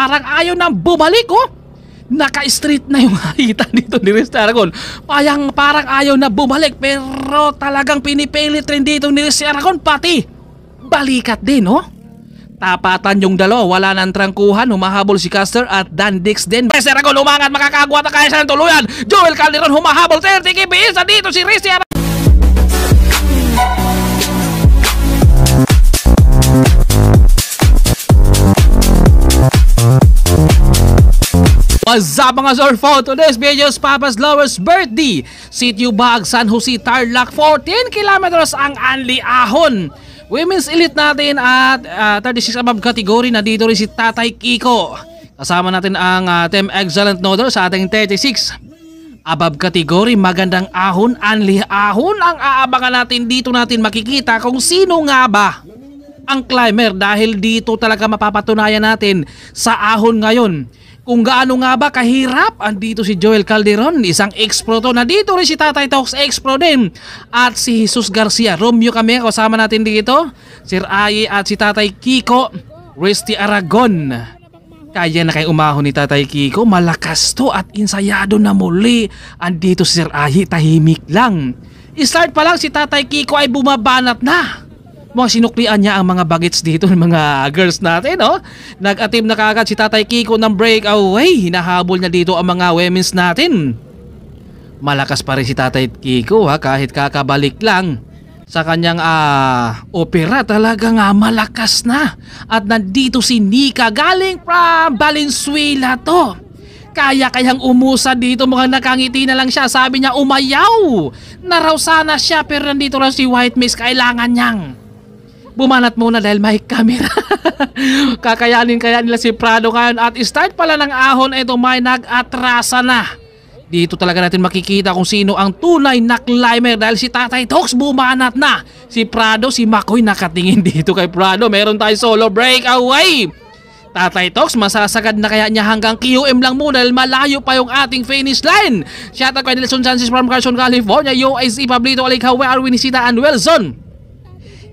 parang ayaw nang bumalik oh naka-street na yung makita dito ni Riz Aragon. Payang parang ayaw na bumalik pero talagang pinipilit rin dito ni Riz Aragon pati balikat din, no? Oh. Tapatan yung dalo, wala nang trangkuhan, humahabol si Caster at Dan Dix din. Riz Aragon umangat, makakagwa na kaya sa tuluyan. Joel Calderon humahabol, 30 kibiisa dito si Riz Aragon. What's up mga Zorfo? Today's video is Papa's Lover's Birthday. Sityo Bag, San Jose, Tarlac, 14 kilometers ang Anli Ahon. Women's Elite natin at uh, ah, 36 above category na dito rin si Tatay Kiko. Kasama natin ang uh, Team Excellent Noder sa ating 36 above category. Magandang ahon, Anli Ahon ang aabangan natin. Dito natin makikita kung sino nga ba ang climber dahil dito talaga mapapatunayan natin sa ahon ngayon kung gaano nga ba kahirap andito si Joel Calderon, isang ex-pro Na dito rin si Tatay Talks ex-pro din. At si Jesus Garcia, Romeo kami, kasama natin dito. Sir Aye at si Tatay Kiko, Resty Aragon. Kaya na kay umahon ni Tatay Kiko, malakas to at insayado na muli. Andito si Sir Aye, tahimik lang. I-start pa lang si Tatay Kiko ay bumabanat na. Mga sinuklian niya ang mga bagets dito ng mga girls natin, no? Nag-atim na kagad si Tatay Kiko ng breakaway. Hinahabol na dito ang mga women's natin. Malakas pa rin si Tatay Kiko ha kahit kakabalik lang sa kanyang uh, opera talaga nga malakas na at nandito si Nika galing from Valenzuela to kaya kayang umusa dito mukhang nakangiti na lang siya sabi niya umayaw na sana siya pero nandito raw si White Miss kailangan niyang bumanat muna dahil may camera. Kakayanin kaya nila si Prado ngayon at start pala ng ahon ito may nag-atrasa na. Dito talaga natin makikita kung sino ang tunay na climber dahil si Tatay Tox bumanat na. Si Prado, si Makoy nakatingin dito kay Prado. Meron tayo solo breakaway. Tatay Tox, masasagad na kaya niya hanggang QM lang muna dahil malayo pa yung ating finish line. Shout out kay Nelson Sanchez from Carson, California, USC e, Pablito Alighawe, Arwin Nisita and Wilson.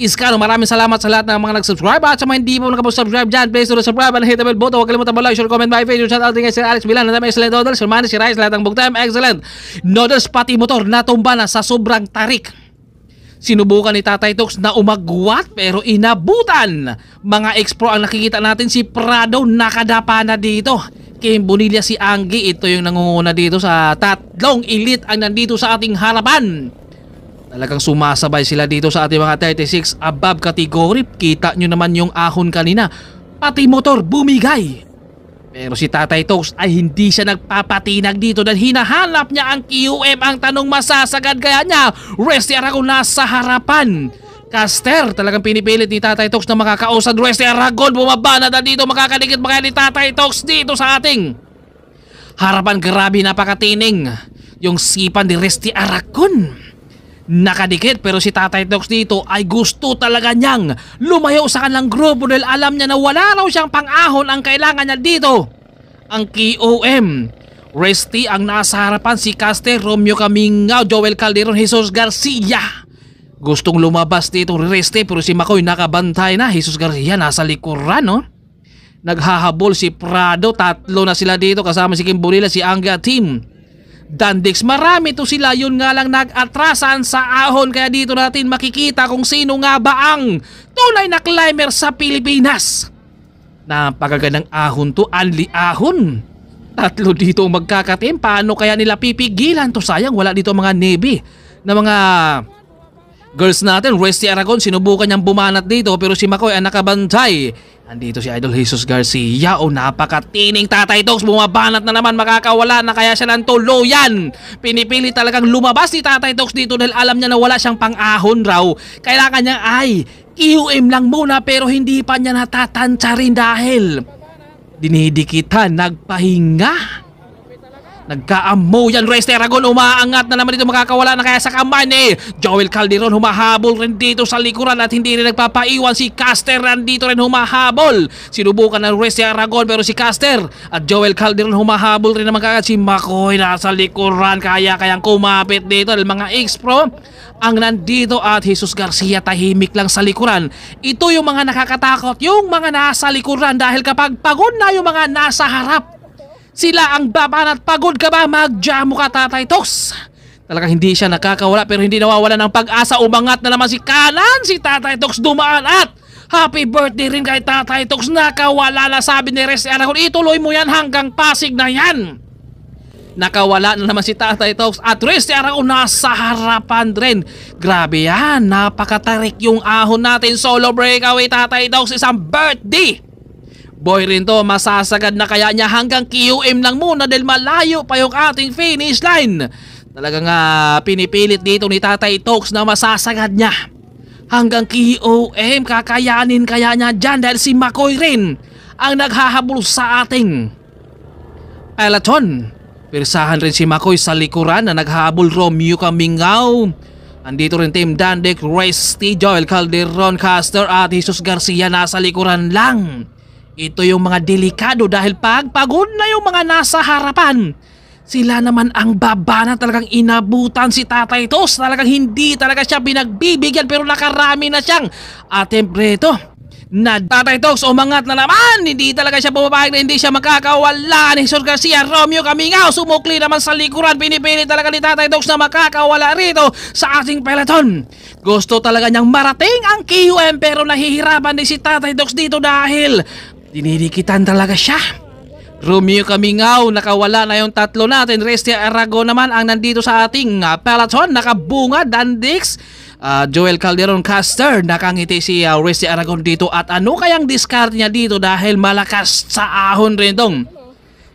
Iskano. Maraming salamat sa lahat ng mga nag-subscribe at sa mga hindi po nakapag-subscribe dyan. Please do subscribe and hit the bell button. Huwag kalimutan mo like, share, comment my video. Shout out din kay Sir Alex Milan. Nadami excellent noodles. Sir Manny, si Rice, lahat ng bugtime. Excellent. Noodles pati motor natumba na sa sobrang tarik. Sinubukan ni Tatay Tox na umagwat pero inabutan. Mga Expro ang nakikita natin si Prado nakadapa na dito. Kim Bonilla si Angie, ito yung nangunguna dito sa tatlong elite ang nandito sa ating harapan. Talagang sumasabay sila dito sa ating mga 36 above category. Kita nyo naman yung ahon kanina. Pati motor bumigay. Pero si Tatay Tox ay hindi siya nagpapatinag dito dahil hinahanap niya ang QM ang tanong masasagad kaya niya. Restier ako nasa harapan. Caster, talagang pinipilit ni Tatay Tox na makakausad West Aragon. Bumaba na dito makakaligit mga ni Tatay Tox dito sa ating harapan. Grabe napakatining yung sipan ni Resti Aragon nakadikit pero si Tatay Tox dito ay gusto talaga niyang lumayo sa kanilang grupo dahil alam niya na wala raw siyang pang-ahon ang kailangan niya dito. Ang KOM. Resty ang nasa harapan si Caster, Romeo Camingao, Joel Calderon, Jesus Garcia. Gustong lumabas dito Resty pero si Makoy nakabantay na. Jesus Garcia nasa likuran no? Naghahabol si Prado, tatlo na sila dito kasama si Kimborila, si Anga Team. Dandix. Marami to sila, yun nga lang nag-atrasan sa ahon kaya dito natin makikita kung sino nga ba ang tunay na climber sa Pilipinas. Napakagandang ahon to, Anli Ahon. Tatlo dito magkakatim, paano kaya nila pipigilan to? Sayang wala dito mga navy na mga girls natin, Resty Aragon, sinubukan niyang bumanat dito pero si Makoy ang nakabantay. Andito si Idol Jesus Garcia o oh, napakatining Tatay Dogs bumabanat na naman makakawala na kaya siya ng tuluyan. Pinipili talagang lumabas si Tatay Dogs dito dahil alam niya na wala siyang pang-ahon raw. Kailangan niya ay IUM lang muna pero hindi pa niya natatansya rin dahil dinidikitan, nagpahinga. Nagkaammo yan Reyes de Aragon umaangat na naman dito makakawala na kaya sa Kamane Joel Calderon humahabol rin dito sa likuran at hindi rin nagpapaiwan si Caster dito rin humahabol sinubukan ng Reyes de Aragon pero si Caster at Joel Calderon humahabol rin naman kagad si Makoy nasa likuran kaya kayang kumapit dito ng mga X-Pro ang nandito at Jesus Garcia tahimik lang sa likuran ito yung mga nakakatakot yung mga nasa likuran dahil kapag pagod na yung mga nasa harap sila ang baban at pagod ka ba? Magjamo ka Tatay Tox. Talagang hindi siya nakakawala pero hindi nawawala ng pag-asa. Umangat na naman si Kanan. Si Tatay Tox dumaan at Happy birthday rin kay Tatay Tox Nakawala na sabi ni Rest Anakon Ituloy mo yan hanggang Pasig na yan Nakawala na naman si Tatay Tox At Rest Anakon nasa harapan rin Grabe yan Napakatarik yung ahon natin Solo breakaway Tatay Tox Isang birthday Boy rin to, masasagad na kaya niya hanggang QM lang muna dahil malayo pa yung ating finish line. Talagang uh, pinipilit dito ni Tatay Tokes na masasagad niya. Hanggang QM, kakayanin kaya niya dyan dahil si Makoy rin ang naghahabol sa ating Alaton. Pirsahan rin si Makoy sa likuran na naghahabol Romeo Kamingaw. Andito rin Team Dandek, Race T. Joel Calderon Caster at Jesus Garcia nasa likuran lang. Ito yung mga delikado dahil pag pagod na yung mga nasa harapan. Sila naman ang baba na talagang inabutan si Tatay Tos. Talagang hindi talaga siya binagbibigyan pero nakarami na siyang atempreto. Na Tatay Tos, umangat na naman! Hindi talaga siya pumapahag na hindi siya makakawala ni Sir Garcia Romeo Camingao. Sumukli naman sa likuran. Pinipili talaga ni Tatay Tos na makakawala rito sa ating peloton. Gusto talaga niyang marating ang QM pero nahihirapan din si Tatay Dogs dito dahil Dinidikitan talaga siya. Romeo Kamingaw, nakawala na yung tatlo natin. Restia Aragon naman ang nandito sa ating uh, peloton. Nakabunga, Dandix, uh, Joel Calderon Caster. Nakangiti si uh, ah, Restia Aragon dito. At ano kayang discard niya dito dahil malakas sa ahon rin tong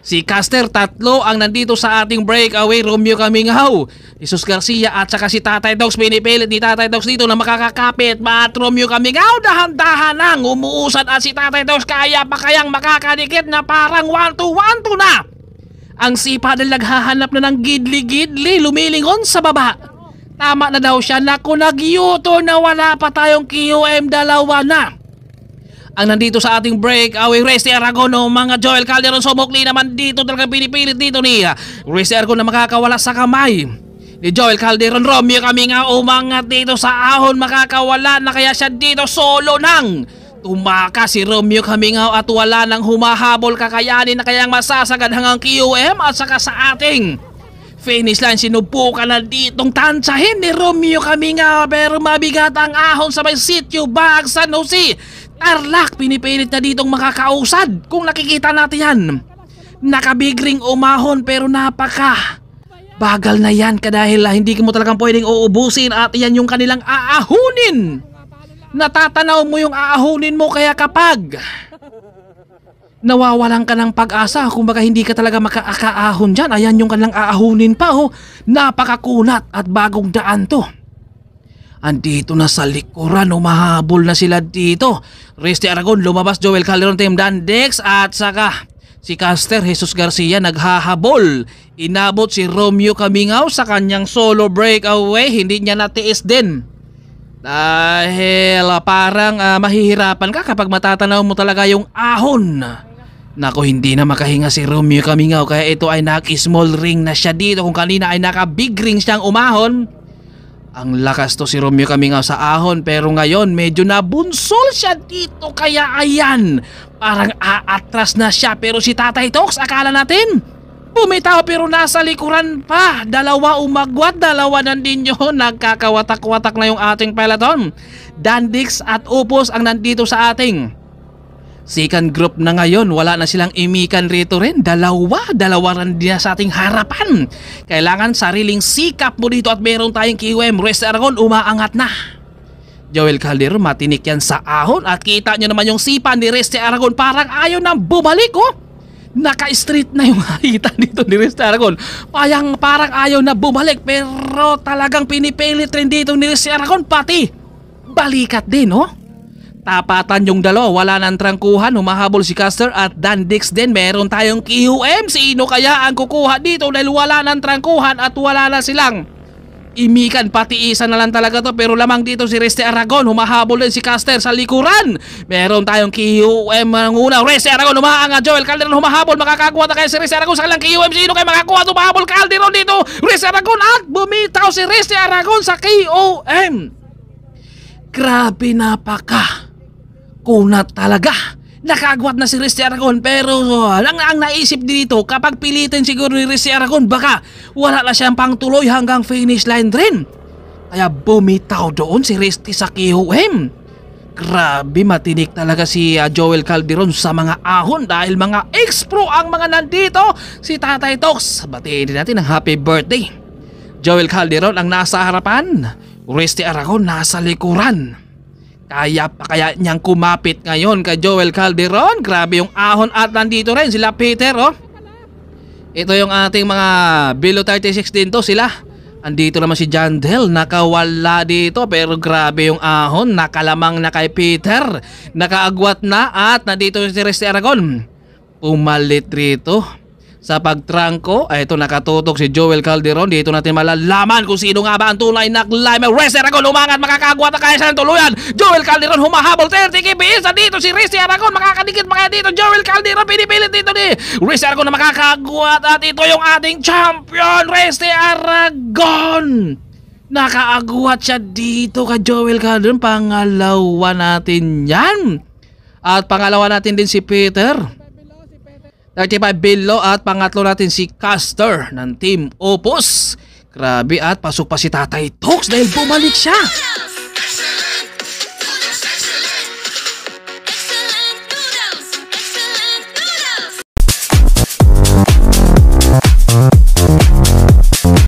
Si Caster, tatlo ang nandito sa ating breakaway. Romeo Kamingaw, Jesus Garcia at saka si Tatay Dogs. Pinipilit ni Tatay Dogs dito na makakakapit. At Romeo Kamingaw, dahan-dahan nang umuusad at si Tatay Dogs kaya pa kayang makakadikit na parang 1 2 1 to na. Ang sipa na naghahanap na ng gidli-gidli lumilingon sa baba. Tama na daw siya. Naku, nag na wala pa tayong QM dalawa na ang nandito sa ating break, away Resty Aragono, mga Joel Calderon Sobokli naman dito talaga pinipilit dito ni ah, Resty Aragono na makakawala sa kamay ni Joel Calderon Romeo kami nga umangat dito sa ahon makakawala na kaya siya dito solo nang Tumaka si Romeo Kamingaw at wala nang humahabol kakayanin na kayang masasagad hanggang QM at saka sa ating finish line sinubukan na ditong tansahin ni Romeo Kamingaw pero mabigat ang ahon sa may sityo bag San Jose Arlak, pinipilit na ditong makakausad kung nakikita natin yan. Nakabigring umahon pero napaka. Bagal na yan kadahil ah, hindi mo talagang pwedeng uubusin at yan yung kanilang aahunin. Natatanaw mo yung aahunin mo kaya kapag nawawalan ka ng pag-asa, kumbaga hindi ka talaga makakaahon dyan, ayan yung kanilang aahunin pa oh, napakakunat at bagong daan to. Andito na sa likuran, umahabol na sila dito. Risty Aragon, lumabas Joel Calderon Team Dandex at saka si Caster Jesus Garcia naghahabol. Inabot si Romeo Kamingaw sa kanyang solo breakaway, hindi niya natiis din. Dahil parang uh, mahihirapan ka kapag matatanaw mo talaga yung ahon. Nako hindi na makahinga si Romeo Kamingaw kaya ito ay nag-small ring na siya dito kung kanina ay naka big ring siyang umahon. Ang lakas to si Romeo kami nga sa ahon pero ngayon medyo nabunsol siya dito kaya ayan. Parang aatras na siya pero si Tatay Tox akala natin Bumitaw pero nasa likuran pa. Dalawa umagwat, dalawa nandinyo. Nagkakawatak-watak na yung ating peloton. Dandix at Upos ang nandito sa ating Second group na ngayon, wala na silang imikan rito rin. Dalawa, dalawa rin na sa ating harapan. Kailangan sariling sikap mo dito at meron tayong QM. Rest Aragon, umaangat na. Joel Caldero, matinik yan sa ahon at kita nyo naman yung sipa ni Reste Aragon. Parang ayaw nang bumalik, oh. Naka-street na yung makita dito ni Reste Aragon. Payang parang ayaw na bumalik pero talagang pinipilit rin dito ni Reste Aragon. Pati balikat din, oh. Tapatan yung dalo, wala nang trangkuhan, humahabol si Caster at Dan Dix din. Meron tayong QM, sino kaya ang kukuha dito dahil wala ng trangkuhan at wala na silang imikan pati isa na lang talaga to pero lamang dito si Reste Aragon humahabol din si Caster sa likuran meron tayong QM ang una Reste Aragon umaanga Joel Calderon humahabol makakakuha na kaya si Reste Aragon sa kalang QM sino kaya makakuha humahabol Calderon dito Reste Aragon at bumitaw si Reste Aragon sa QM grabe napaka Kunat talaga. Nakagwat na si Risty Aragon pero lang oh, ang naisip dito kapag pilitin siguro ni Risty Aragon baka wala na siyang pangtuloy hanggang finish line rin. Kaya bumitaw doon si Risti sa KOM. Grabe matinik talaga si ah, Joel Calderon sa mga ahon dahil mga ex-pro ang mga nandito. Si Tatay Tox, batiin natin ng happy birthday. Joel Calderon ang nasa harapan, Risti Aragon nasa likuran. Kaya pa kaya niyang kumapit ngayon kay Joel Calderon? Grabe yung ahon at nandito rin sila Peter oh. Ito yung ating mga below 36 din to sila. Andito naman si Jandel, nakawala dito pero grabe yung ahon, nakalamang na kay Peter, nakaagwat na at nandito si Resti Aragon. Pumalit rito sa pagtrangko. Ay, ito nakatutok si Joel Calderon. Dito natin malalaman kung sino nga ba ang tunay na climber. Racer Aragon lumangat, makakagawa at kaya sa tuluyan. Joel Calderon humahabol 30 kbs. Dito si Resi Aragon, makakadikit pa dito. Joel Calderon pinipilit dito ni Rizzi Aragon na makakagawa at ito yung ating champion, Resi Aragon. Nakaagwat siya dito ka Joel Calderon. Pangalawa natin yan. At pangalawa natin din si Peter. 35 below at pangatlo natin si Caster ng Team Opus. Grabe at pasok pa si Tatay Tox dahil bumalik siya.